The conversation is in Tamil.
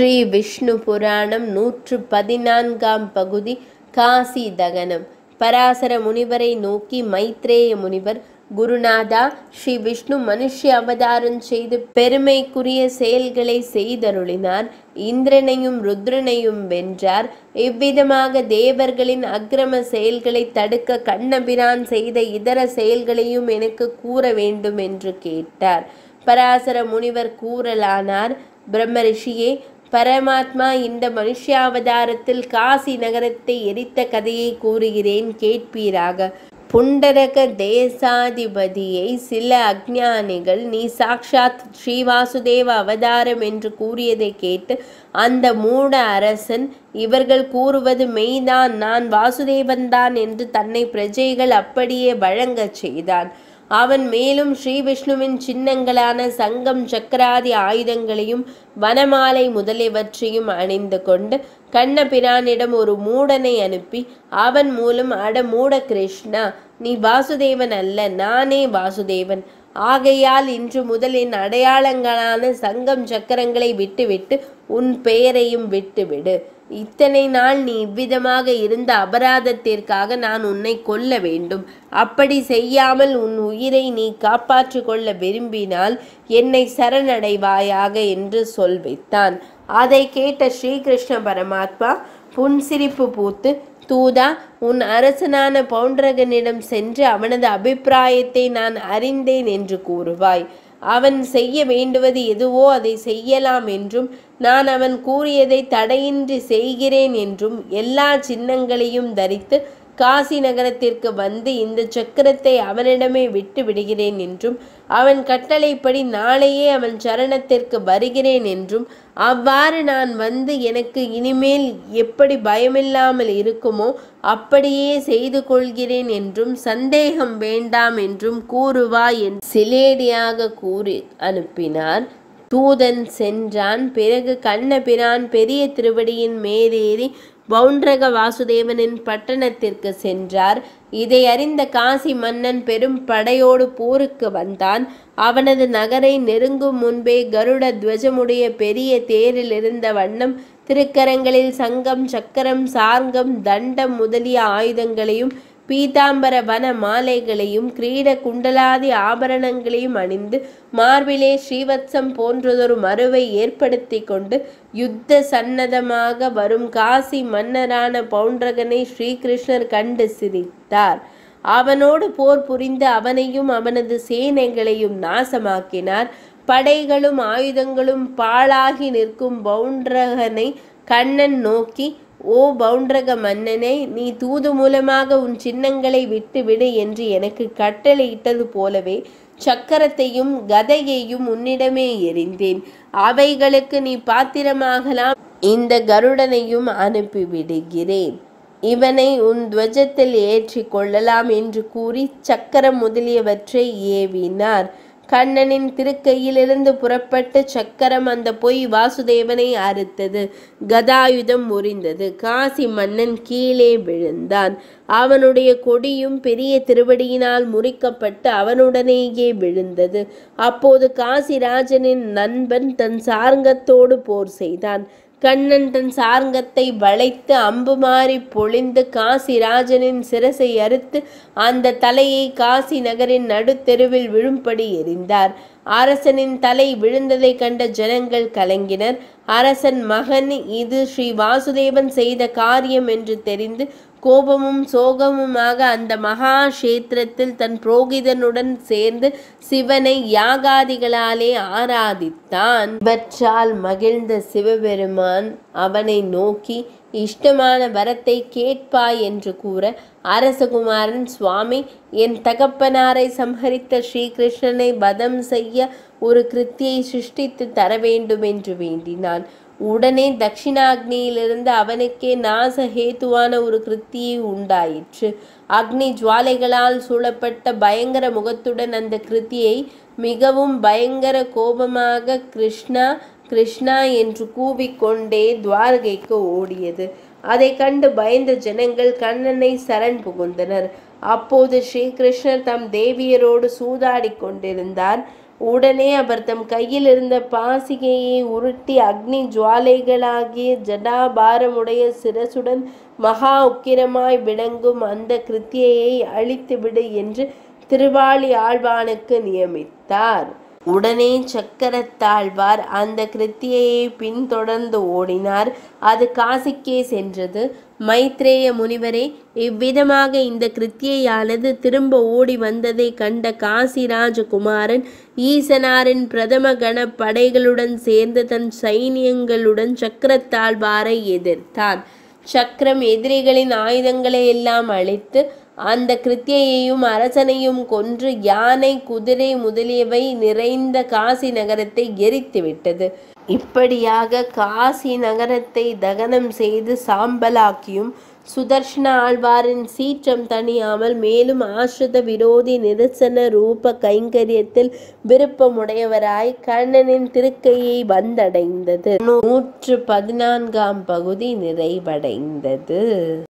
ஸ்ரீ விஷ்ணு புராணம் நூற்று பதினான்காம் பகுதி காசி தகனம் பராசர முனிவரை நோக்கி மைத்ரேய முனிவர் குருநாதா ஸ்ரீ விஷ்ணு மனுஷ அவதாரம் செய்து பெருமைக்குரிய செயல்களை செய்தருளினார் இந்திரனையும் ருத்ரனையும் வென்றார் இவ்விதமாக தேவர்களின் அக்கிரம செயல்களை தடுக்க கண்ணபிரான் செய்த இதர செயல்களையும் எனக்கு கூற வேண்டும் என்று கேட்டார் பராசர முனிவர் கூறலானார் பிரம்ம ரிஷியே பரமாத்மா இந்த மனுஷாவதாரத்தில் காசி நகரத்தை எரித்த கதையை கூறுகிறேன் கேட்பீராக புண்டரக தேசாதிபதியை சில அக்ஞானிகள் நீ சாக்ஷாத் ஸ்ரீவாசுதேவ அவதாரம் என்று கூறியதை கேட்டு அந்த மூட அரசன் இவர்கள் கூறுவது மெய்தான் நான் வாசுதேவன்தான் என்று தன்னை பிரஜைகள் அப்படியே வழங்கச் செய்தான் அவன் மேலும் ஸ்ரீவிஷ்ணுவின் சின்னங்களான சங்கம் சக்கராதி ஆயுதங்களையும் வனமாலை முதலியவற்றையும் அணிந்து கொண்டு கண்ணபிரானிடம் ஒரு மூடனை அனுப்பி அவன் மூலம் அட மூட கிருஷ்ணா நீ வாசுதேவன் அல்ல நானே வாசுதேவன் ஆகையால் இன்று முதலின் அடையாளங்களான சங்கம் சக்கரங்களை விட்டுவிட்டு உன் பெயரையும் விட்டுவிடு இத்தனை நாள் நீ இவ்விதமாக இருந்த அபராதத்திற்காக நான் உன்னை கொல்ல வேண்டும் அப்படி செய்யாமல் உன் உயிரை நீ காப்பாற்றி கொள்ள விரும்பினால் என்னை சரணடைவாயாக என்று சொல் வைத்தான் அதை கேட்ட ஸ்ரீகிருஷ்ண பரமாத்மா புன்சிரிப்பு பூத்து தூதா உன் அரசனான பவுண்டரகனிடம் சென்று அவனது அபிப்பிராயத்தை நான் அறிந்தேன் என்று கூறுவாய் அவன் செய்ய வேண்டுவது எதுவோ அதை செய்யலாம் என்றும் நான் அவன் கூறியதை தடையின்றி செய்கிறேன் என்றும் எல்லா சின்னங்களையும் தரித்து காசி நகரத்திற்கு வந்து இந்த சக்கரத்தை அவனிடமே விட்டு விடுகிறேன் என்றும் அவன் கட்டளைப்படி நாளையே அவன் சரணத்திற்கு வருகிறேன் என்றும் அவ்வாறு நான் வந்து எனக்கு இனிமேல் எப்படி பயமில்லாமல் இருக்குமோ அப்படியே செய்து கொள்கிறேன் என்றும் சந்தேகம் வேண்டாம் என்றும் கூறுவாய் என்று சிலேடியாக கூறி அனுப்பினார் தூதன் சென்றான் பிறகு கண்ணபிரான் பெரிய திருவடியின் மேலேறி பவுண்டரக வாசுதேவனின் பட்டணத்திற்கு சென்றார் இதை அறிந்த காசி மன்னன் பெரும் படையோடு போருக்கு வந்தான் அவனது நகரை நெருங்கும் முன்பே கருட துவஜமுடைய பெரிய தேரில் இருந்த வண்ணம் திருக்கரங்களில் சங்கம் சக்கரம் சார்கம் தண்டம் முதலிய ஆயுதங்களையும் பீதாம்பர வன மாலைகளையும் கிரீட குண்டலாதி ஆபரணங்களையும் அணிந்து மார்பிலே ஸ்ரீவத்சம் போன்றதொரு மறுவை ஏற்படுத்தி கொண்டு யுத்த சன்னதமாக வரும் காசி மன்னரான பவுண்டரகனை ஸ்ரீகிருஷ்ணர் கண்டு சிரித்தார் அவனோடு போர் புரிந்து அவனையும் அவனது சேனைகளையும் நாசமாக்கினார் படைகளும் ஆயுதங்களும் பாழாகி நிற்கும் பவுண்டரகனை கண்ணன் நோக்கி ஓ பவுண்டரக மன்னனே நீ தூது மூலமாக உன் சின்னங்களை விட்டுவிடு என்று எனக்கு கட்டளையிட்டது போலவே சக்கரத்தையும் கதையையும் உன்னிடமே எறிந்தேன் அவைகளுக்கு நீ பாத்திரமாகலாம் இந்த கருடனையும் அனுப்பிவிடுகிறேன் இவனை உன் துவஜத்தில் ஏற்றி கொள்ளலாம் என்று கூறி சக்கரம் முதலியவற்றை ஏவினார் கண்ணனின் திருக்கையிலிருந்து புறப்பட்டு சக்கரம் அந்த பொய் வாசுதேவனை அறுத்தது கதாயுதம் முறிந்தது காசி மன்னன் கீழே விழுந்தான் அவனுடைய கொடியும் பெரிய திருவடியினால் முறிக்கப்பட்டு அவனுடனேயே விழுந்தது அப்போது காசிராஜனின் நண்பன் தன் சார்ங்கத்தோடு போர் செய்தான் கண்ணன் தன் சாரங்கத்தை வளைத்து அம்பு மாறி பொழிந்து காசிராஜனின் சிரசை அறுத்து அந்த தலையை காசி நகரின் நடுத்தெருவில் விழும்படி எரிந்தார் அரசனின் தலை விழுந்ததை கண்ட ஜனங்கள் கலங்கினர் அரசன் மகன் இது ஸ்ரீ வாசுதேவன் செய்த காரியம் என்று தெரிந்து கோபமும் சோகமுமாக அந்த மகா கஷேத்திரத்தில் தன் புரோகிதனுடன் சேர்ந்து சிவனை யாகாதிகளாலே ஆராதித்தான் இவற்றால் மகிழ்ந்த சிவபெருமான் அவனை நோக்கி இஷ்டமான வரத்தை கேட்பாய் என்று கூற அரசகுமாரன் சுவாமி என் தகப்பனாரை சம்ஹரித்த ஸ்ரீகிருஷ்ணனை வதம் செய்ய ஒரு கிருத்தியை சிருஷ்டித்து தர வேண்டும் என்று வேண்டினான் உடனே தட்சிணாக்னியிலிருந்து அவனுக்கே நாச ஹேத்துவான ஒரு கிருத்தியை உண்டாயிற்று அக்னி ஜுவாலைகளால் சூழப்பட்ட பயங்கர முகத்துடன் அந்த கிருத்தியை மிகவும் பயங்கர கோபமாக கிருஷ்ணா கிருஷ்ணா என்று கூவிக்கொண்டே துவாரகைக்கு ஓடியது அதை கண்டு பயந்த ஜனங்கள் கண்ணனை சரண் புகுந்தனர் அப்போது ஸ்ரீகிருஷ்ணர் தம் தேவியரோடு சூதாடி கொண்டிருந்தார் உடனே அவர் தம் கையில் இருந்த பாசிகையை உருட்டி அக்னி ஜுவாலைகளாகிய ஜடாபாரமுடைய சிரசுடன் மகா உக்கிரமாய் விளங்கும் அந்த கிருத்தியையை அழித்துவிடு என்று திருவாளி ஆழ்வானுக்கு நியமித்தார் உடனே சக்கரத்தாழ்வார் அந்த கிருத்தியையை பின்தொடர்ந்து ஓடினார் அது காசிக்கே சென்றது மைத்ரேய முனிவரே இவ்விதமாக இந்த கிருத்தியையானது திரும்ப ஓடி வந்ததை கண்ட காசிராஜகுமாரன் ஈசனாரின் பிரதம கண படைகளுடன் சேர்ந்து தன் சைனியங்களுடன் சக்கரத்தாழ்வாரை எதிர்த்தான் சக்கரம் எதிரிகளின் ஆயுதங்களை எல்லாம் அழித்து அந்த கிருத்தியையும் அரசனையும் கொன்று யானை குதிரை முதலியவை நிறைந்த காசி நகரத்தை எரித்துவிட்டது இப்படியாக காசி நகரத்தை தகனம் செய்து சாம்பலாக்கியும் சுதர்ஷன ஆழ்வாரின் சீற்றம் தணியாமல் மேலும் ஆசிரித விரோதி நிரசன ரூப கைங்கரியத்தில் விருப்பமுடையவராய் கண்ணனின் திருக்கையை வந்தடைந்தது நூற்று பதினான்காம் பகுதி நிறைவடைந்தது